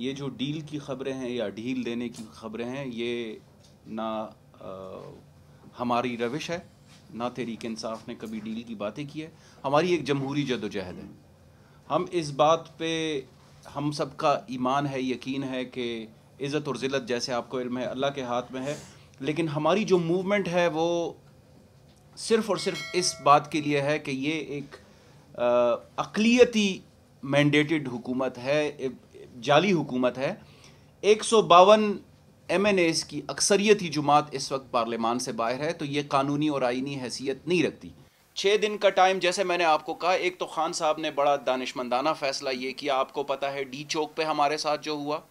ये जो डील की खबरें हैं या ढील देने की खबरें हैं ये ना आ, हमारी रविश है ना तहरीक इंसाफ ने कभी डील की बातें की है हमारी एक जमहूरी जदोजहद है हम इस बात पे हम सब का ईमान है यकीन है कि इज़्ज़त और ज़िलत जैसे आपको इल्म है अल्लाह के हाथ में है लेकिन हमारी जो मूवमेंट है वो सिर्फ़ और सिर्फ इस बात के लिए है कि ये एक अकलियती मैंडेटेड हुकूमत है जाली हुकूमत है एक सौ बावन एम एन एज की अक्सरियत ही जुमात इस वक्त पार्लियामान से बाहर है तो ये कानूनी और आइनी हैसियत नहीं रखती छः दिन का टाइम जैसे मैंने आपको कहा एक तो खान साहब ने बड़ा दानिशमंदाना फ़ैसला ये किया आपको पता है डी चौक पे हमारे साथ जो हुआ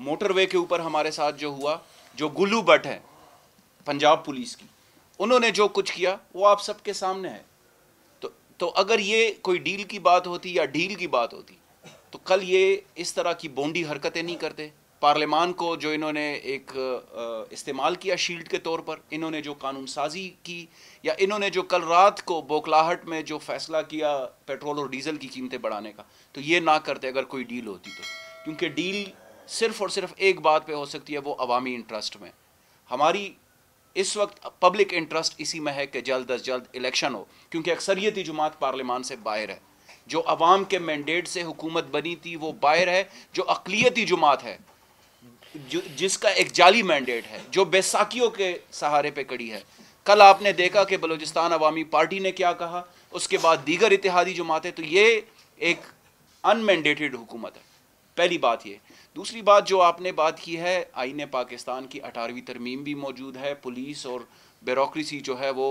मोटरवे के ऊपर हमारे साथ जो हुआ जो गुल्लू बट है पंजाब पुलिस की उन्होंने जो कुछ किया वो आप सबके सामने है तो तो अगर ये कोई डील की बात होती या डील की बात होती कल ये इस तरह की बोंडी हरकतें नहीं करते पार्लियामान को जो इन्होंने एक इस्तेमाल किया शील्ड के तौर पर इन्होंने जो कानून साजी की या इन्होंने जो कल रात को बोकलाहट में जो फैसला किया पेट्रोल और डीजल की कीमतें बढ़ाने का तो ये ना करते अगर कोई डील होती तो क्योंकि डील सिर्फ और सिर्फ एक बात पे हो सकती है वो अवामी इंटरेस्ट में हमारी इस वक्त पब्लिक इंटरेस्ट इसी में है कि जल्द अज जल्द इलेक्शन हो क्योंकि अक्सरियती जमात पार्लियामान से बाहर है जो अवाम के मैंडेट से हुकूमत बनी थी वो बाहर है जो अकलीती जमात है जो जिसका एक जाली मैंडेट है जो बैसाखियों के सहारे पे कड़ी है कल आपने देखा कि बलूचिस्तान अवामी पार्टी ने क्या कहा उसके बाद दीगर इतिहादी जमातें तो ये एक अनमेंडेटेड हुकूमत है पहली बात ये दूसरी बात जो आपने बात की है आईने पाकिस्तान की अठारहवीं तरमीम भी मौजूद है पुलिस और ब्यूरोसी जो है वो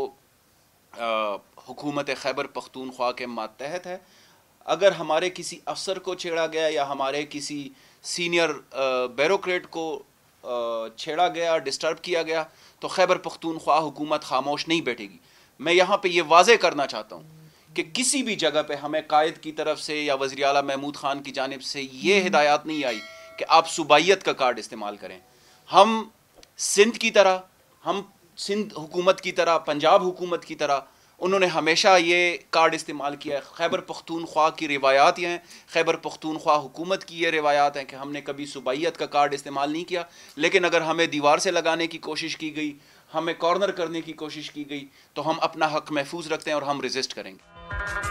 हुकूमत खैबर पख्तूनख्वा के मातहत है अगर हमारे किसी अफसर को छेड़ा गया या हमारे किसी सीनियर बैरोक्रेट को छेड़ा गया डिस्टर्ब किया गया तो खैबर पख्तूनख्वा हुकूमत खामोश नहीं बैठेगी मैं यहाँ पे ये वाजे करना चाहता हूँ कि किसी भी जगह पे हमें कायद की तरफ से या वजी अला महमूद ख़ान की जानब से ये हिदायत नहीं आई कि आप सूबाइत का कार्ड इस्तेमाल करें हम सिंध की तरह हम सिंध हुकूमत की तरह पंजाब हुकूमत की तरह उन्होंने हमेशा ये कार्ड इस्तेमाल किया है खैबर पख्तूनख्वा की रिवायात ये हैं खैबर पख्तूनख्वा हुकूमत की ये रिवायात हैं कि हमने कभी सूबाइत का कार्ड इस्तेमाल नहीं किया लेकिन अगर हमें दीवार से लगाने की कोशिश की गई हमें कॉर्नर करने की कोशिश की गई तो हम अपना हक महफूज रखते हैं और हम रजिस्ट करेंगे